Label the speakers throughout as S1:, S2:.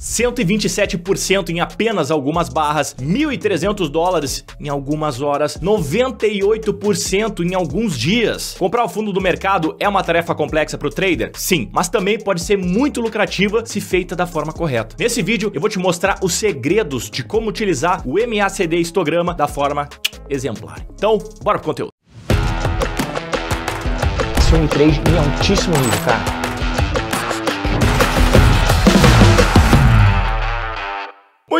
S1: 127% em apenas algumas barras, 1.300 dólares em algumas horas, 98% em alguns dias. Comprar o fundo do mercado é uma tarefa complexa para o trader? Sim, mas também pode ser muito lucrativa se feita da forma correta. Nesse vídeo eu vou te mostrar os segredos de como utilizar o MACD histograma da forma exemplar. Então, bora pro conteúdo. Isso é um trade em altíssimo nível, cara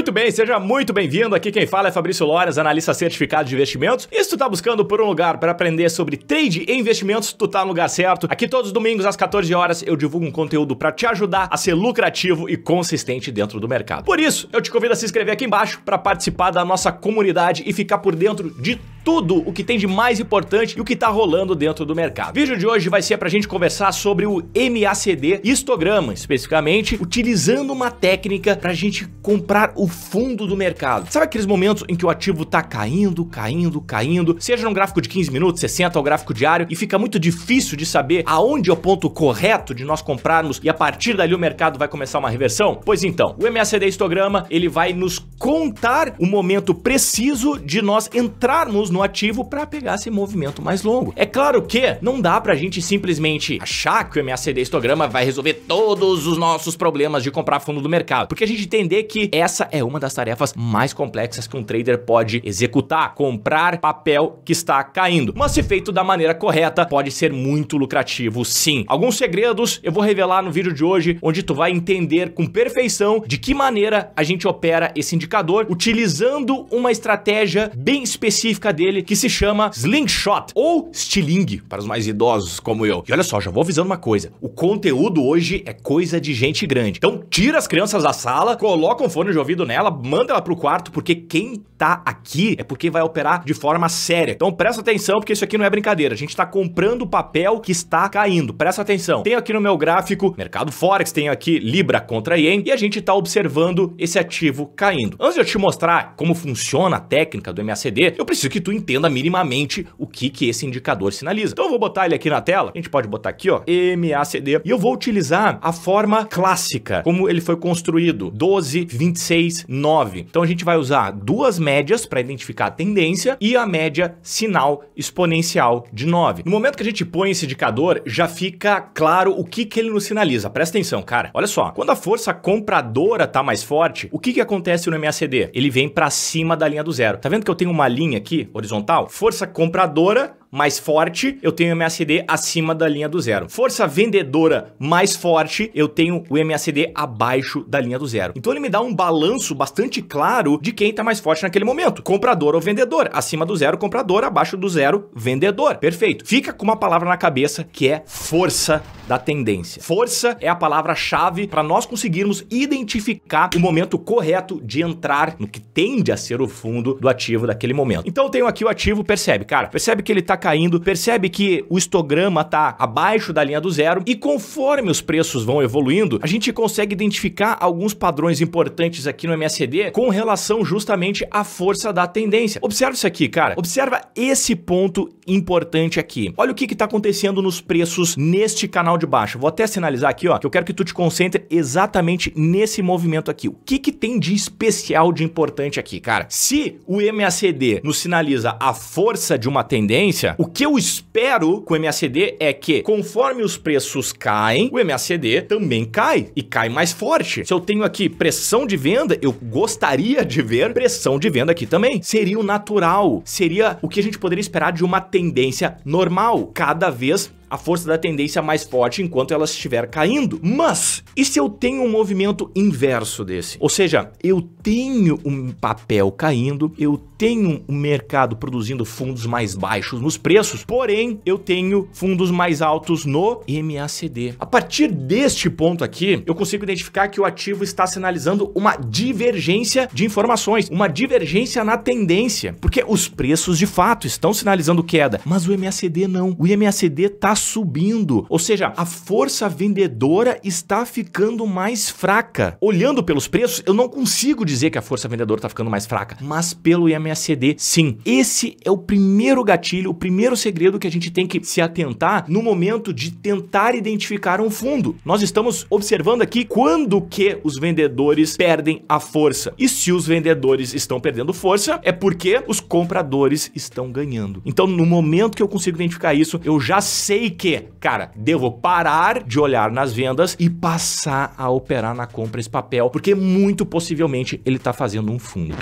S1: Muito bem, seja muito bem-vindo. Aqui quem fala é Fabrício Loras, analista certificado de investimentos. E se tu tá buscando por um lugar para aprender sobre trade e investimentos, tu tá no lugar certo. Aqui todos os domingos às 14 horas eu divulgo um conteúdo para te ajudar a ser lucrativo e consistente dentro do mercado. Por isso, eu te convido a se inscrever aqui embaixo para participar da nossa comunidade e ficar por dentro de tudo o que tem de mais importante e o que tá rolando dentro do mercado. O vídeo de hoje vai ser pra gente conversar sobre o MACD histograma, especificamente, utilizando uma técnica pra gente comprar o fundo do mercado. Sabe aqueles momentos em que o ativo tá caindo, caindo, caindo, seja num gráfico de 15 minutos, 60, ou gráfico diário, e fica muito difícil de saber aonde é o ponto correto de nós comprarmos e a partir dali o mercado vai começar uma reversão? Pois então, o MACD histograma, ele vai nos contar o momento preciso de nós entrarmos no ativo para pegar esse movimento mais longo. É claro que não dá pra gente simplesmente achar que o MACD histograma vai resolver todos os nossos problemas de comprar fundo do mercado, porque a gente entender que essa é uma das tarefas mais complexas que um trader pode executar, comprar papel que está caindo. Mas se feito da maneira correta, pode ser muito lucrativo sim. Alguns segredos eu vou revelar no vídeo de hoje, onde tu vai entender com perfeição de que maneira a gente opera esse indicador, utilizando uma estratégia bem específica dele, que se chama Slingshot, ou Stiling, para os mais idosos como eu. E olha só, já vou avisando uma coisa, o conteúdo hoje é coisa de gente grande. Então tira as crianças da sala, coloca um fone de ouvido nela, manda ela pro quarto, porque quem tá aqui é porque vai operar de forma séria. Então presta atenção, porque isso aqui não é brincadeira. A gente tá comprando papel que está caindo. Presta atenção. Tenho aqui no meu gráfico, mercado Forex, tenho aqui Libra contra Yen, e a gente tá observando esse ativo caindo. Antes de eu te mostrar como funciona a técnica do MACD, eu preciso que tu tu entenda minimamente o que, que esse indicador sinaliza. Então eu vou botar ele aqui na tela, a gente pode botar aqui, ó, MACD, e eu vou utilizar a forma clássica, como ele foi construído, 12, 26, 9. Então a gente vai usar duas médias para identificar a tendência e a média sinal exponencial de 9. No momento que a gente põe esse indicador, já fica claro o que, que ele nos sinaliza. Presta atenção, cara. Olha só, quando a força compradora tá mais forte, o que, que acontece no MACD? Ele vem para cima da linha do zero. Tá vendo que eu tenho uma linha aqui? horizontal, força compradora mais forte, eu tenho o MACD acima da linha do zero. Força vendedora mais forte, eu tenho o MACD abaixo da linha do zero. Então ele me dá um balanço bastante claro de quem está mais forte naquele momento, comprador ou vendedor. Acima do zero, comprador, abaixo do zero, vendedor. Perfeito. Fica com uma palavra na cabeça que é força da tendência. Força é a palavra-chave para nós conseguirmos identificar o momento correto de entrar no que tende a ser o fundo do ativo daquele momento. Então eu tenho aqui o ativo, percebe, cara, percebe que ele está caindo, percebe que o histograma está abaixo da linha do zero e conforme os preços vão evoluindo, a gente consegue identificar alguns padrões importantes aqui no MSD com relação justamente à força da tendência. Observa isso aqui, cara. Observa esse ponto importante aqui. Olha o que está acontecendo nos preços neste canal de baixo. Vou até sinalizar aqui, ó, que eu quero que tu te concentre exatamente nesse movimento aqui. O que, que tem de especial, de importante aqui, cara? Se o MACD nos sinaliza a força de uma tendência, o que eu espero com o MACD é que, conforme os preços caem, o MACD também cai e cai mais forte. Se eu tenho aqui pressão de venda, eu gostaria de ver pressão de venda aqui também. Seria o natural, seria o que a gente poderia esperar de uma tendência normal, cada vez a força da tendência mais forte enquanto ela estiver caindo. Mas e se eu tenho um movimento inverso desse? Ou seja, eu tenho um papel caindo, eu tenho um mercado produzindo fundos mais baixos nos preços, porém eu tenho fundos mais altos no MACD. A partir deste ponto aqui, eu consigo identificar que o ativo está sinalizando uma divergência de informações, uma divergência na tendência, porque os preços de fato estão sinalizando queda, mas o MACD não. O MACD está subindo, ou seja, a força vendedora está ficando mais fraca. Olhando pelos preços, eu não consigo dizer que a força vendedora está ficando mais fraca, mas pelo MSCD, sim. Esse é o primeiro gatilho, o primeiro segredo que a gente tem que se atentar no momento de tentar identificar um fundo. Nós estamos observando aqui quando que os vendedores perdem a força. E se os vendedores estão perdendo força, é porque os compradores estão ganhando. Então, no momento que eu consigo identificar isso, eu já sei que, cara, devo parar de olhar nas vendas e passar a operar na compra esse papel, porque muito possivelmente ele está fazendo um fundo.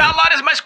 S1: mas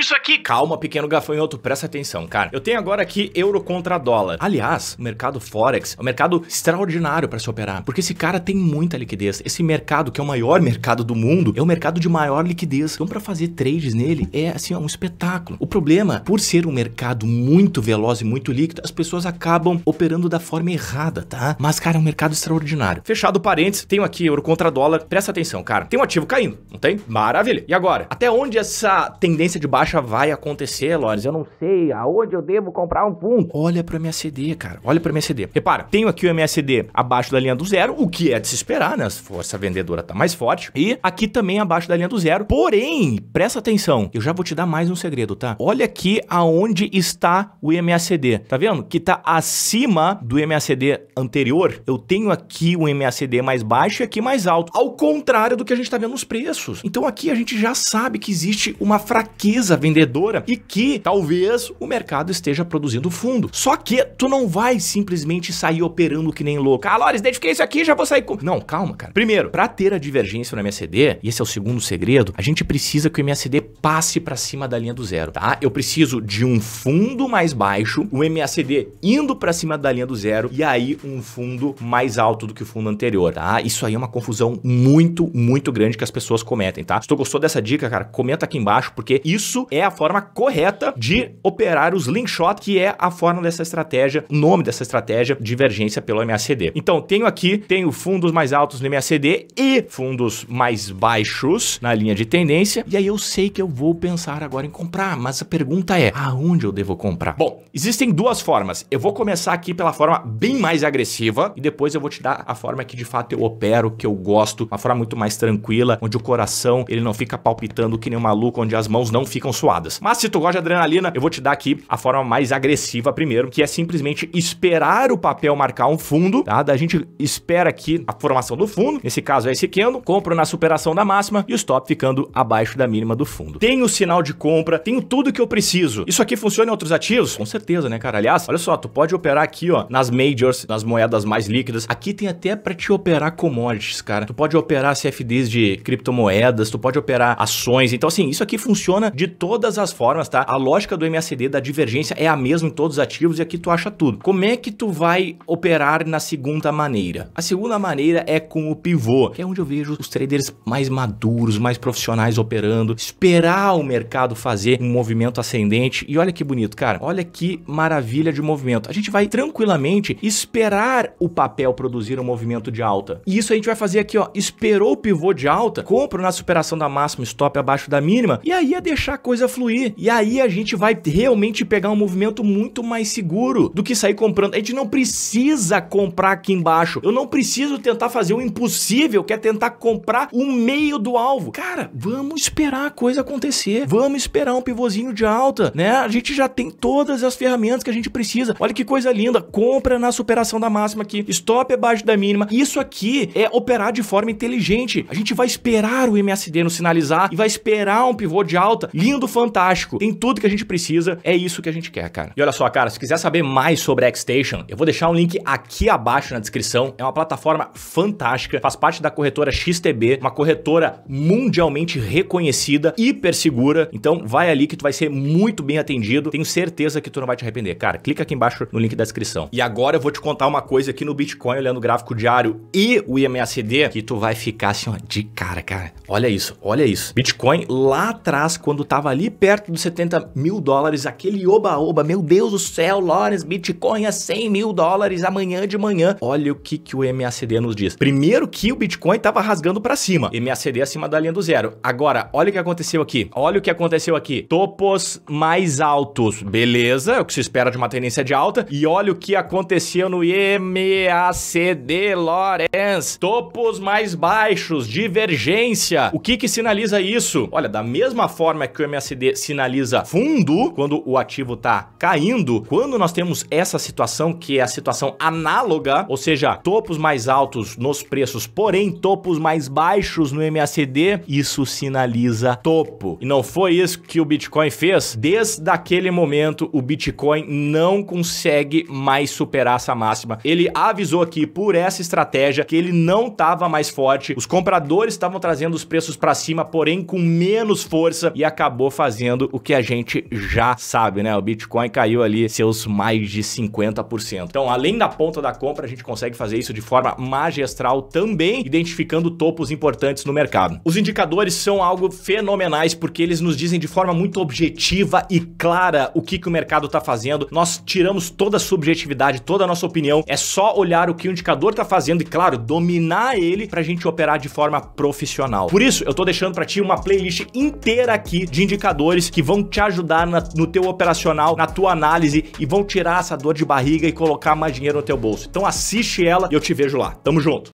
S1: isso aqui? Calma, pequeno gafanhoto, presta atenção, cara. Eu tenho agora aqui euro contra dólar. Aliás, o mercado Forex é um mercado extraordinário para se operar, porque esse cara tem muita liquidez. Esse mercado, que é o maior mercado do mundo, é o mercado de maior liquidez. Então, para fazer trades nele, é assim, um espetáculo. O problema, por ser um mercado muito veloz e muito líquido, as pessoas acabam operando da forma errada, tá? Mas, cara, é um mercado extraordinário. Fechado parênteses, tenho aqui euro contra dólar. Presta atenção, cara. Tem um ativo caindo, não tem? Maravilha. E agora? Até onde essa tendência de baixa acha vai acontecer, Lores? Eu não sei aonde eu devo comprar um pum. Olha pro MSD, cara. Olha pro MSD. Repara, tenho aqui o MSD abaixo da linha do zero, o que é de se esperar, né? A força vendedora tá mais forte. E aqui também abaixo da linha do zero. Porém, presta atenção, eu já vou te dar mais um segredo, tá? Olha aqui aonde está o MACD. Tá vendo? Que tá acima do MACD anterior. Eu tenho aqui o MACD mais baixo e aqui mais alto. Ao contrário do que a gente tá vendo nos preços. Então aqui a gente já sabe que existe uma fraqueza vendedora e que talvez o mercado esteja produzindo fundo. Só que tu não vai simplesmente sair operando que nem louco. Ah, Lores, identifiquei isso aqui, já vou sair com. Não, calma, cara. Primeiro, para ter a divergência no MACD, e esse é o segundo segredo, a gente precisa que o MACD passe para cima da linha do zero, tá? Eu preciso de um fundo mais baixo, o MACD indo para cima da linha do zero e aí um fundo mais alto do que o fundo anterior, tá? Isso aí é uma confusão muito, muito grande que as pessoas cometem, tá? Se tu gostou dessa dica, cara, comenta aqui embaixo, porque isso é a forma correta de operar os link que é a forma dessa estratégia, o nome dessa estratégia, divergência pelo MACD. Então, tenho aqui, tenho fundos mais altos no MACD e fundos mais baixos na linha de tendência, e aí eu sei que eu vou pensar agora em comprar, mas a pergunta é, aonde eu devo comprar? Bom, existem duas formas. Eu vou começar aqui pela forma bem mais agressiva e depois eu vou te dar a forma que de fato eu opero, que eu gosto, uma forma muito mais tranquila, onde o coração ele não fica palpitando que nem um maluco, onde as mãos não ficam suadas. Mas se tu gosta de adrenalina, eu vou te dar aqui a forma mais agressiva primeiro, que é simplesmente esperar o papel marcar um fundo, tá? Da gente espera aqui a formação do fundo, nesse caso é esse candle, compro na superação da máxima e o stop ficando abaixo da mínima do fundo. Tenho sinal de compra, tenho tudo que eu preciso. Isso aqui funciona em outros ativos? Com certeza, né, cara? Aliás, olha só, tu pode operar aqui, ó, nas majors, nas moedas mais líquidas. Aqui tem até para te operar commodities, cara. Tu pode operar CFDs de criptomoedas, tu pode operar ações. Então, assim, isso aqui funciona de todas as formas, tá? A lógica do MACD da divergência é a mesma em todos os ativos e aqui tu acha tudo. Como é que tu vai operar na segunda maneira? A segunda maneira é com o pivô, que é onde eu vejo os traders mais maduros, mais profissionais operando, esperar o mercado fazer um movimento ascendente. E olha que bonito, cara. Olha que maravilha de movimento. A gente vai tranquilamente esperar o papel produzir um movimento de alta. E isso a gente vai fazer aqui, ó. Esperou o pivô de alta, compro na superação da máxima stop abaixo da mínima e aí é deixar coisa fluir. E aí a gente vai realmente pegar um movimento muito mais seguro do que sair comprando. A gente não precisa comprar aqui embaixo. Eu não preciso tentar fazer o impossível, que é tentar comprar o meio do alvo. Cara, vamos esperar a coisa acontecer. Vamos esperar um pivôzinho de alta, né? A gente já tem todas as ferramentas que a gente precisa. Olha que coisa linda. Compra na superação da máxima aqui. Stop abaixo da mínima. Isso aqui é operar de forma inteligente. A gente vai esperar o MSD nos sinalizar e vai esperar um pivô de alta. Lindo mundo fantástico. Tem tudo que a gente precisa. É isso que a gente quer, cara. E olha só, cara, se quiser saber mais sobre a Xstation, eu vou deixar um link aqui abaixo na descrição. É uma plataforma fantástica, faz parte da corretora XTB, uma corretora mundialmente reconhecida, hiper segura. Então vai ali que tu vai ser muito bem atendido. Tenho certeza que tu não vai te arrepender. Cara, clica aqui embaixo no link da descrição. E agora eu vou te contar uma coisa aqui no Bitcoin, olhando o gráfico diário e o IMACD, que tu vai ficar assim, ó, de cara, cara. Olha isso, olha isso. Bitcoin lá atrás, quando tava ali perto dos 70 mil dólares, aquele oba-oba, meu Deus do céu, Lawrence, Bitcoin a 100 mil dólares amanhã de manhã. Olha o que, que o MACD nos diz. Primeiro que o Bitcoin estava rasgando para cima, MACD acima da linha do zero. Agora, olha o que aconteceu aqui, olha o que aconteceu aqui. Topos mais altos, beleza, é o que se espera de uma tendência de alta. E olha o que aconteceu no MACD, Lawrence. Topos mais baixos, divergência. O que que sinaliza isso? Olha, da mesma forma que o MACD sinaliza fundo quando o ativo tá caindo, quando nós temos essa situação que é a situação análoga, ou seja, topos mais altos nos preços, porém topos mais baixos no MACD, isso sinaliza topo. E não foi isso que o Bitcoin fez? Desde aquele momento, o Bitcoin não consegue mais superar essa máxima. Ele avisou aqui por essa estratégia que ele não estava mais forte, os compradores estavam trazendo os preços para cima, porém com menos força e acabou acabou fazendo o que a gente já sabe, né? O Bitcoin caiu ali seus mais de 50%. Então, além da ponta da compra, a gente consegue fazer isso de forma magistral também, identificando topos importantes no mercado. Os indicadores são algo fenomenais porque eles nos dizem de forma muito objetiva e clara o que, que o mercado está fazendo. Nós tiramos toda a subjetividade, toda a nossa opinião. É só olhar o que o indicador está fazendo e, claro, dominar ele para a gente operar de forma profissional. Por isso, eu estou deixando para ti uma playlist inteira aqui de indicadores indicadores que vão te ajudar na, no teu operacional, na tua análise e vão tirar essa dor de barriga e colocar mais dinheiro no teu bolso. Então assiste ela e eu te vejo lá. Tamo junto.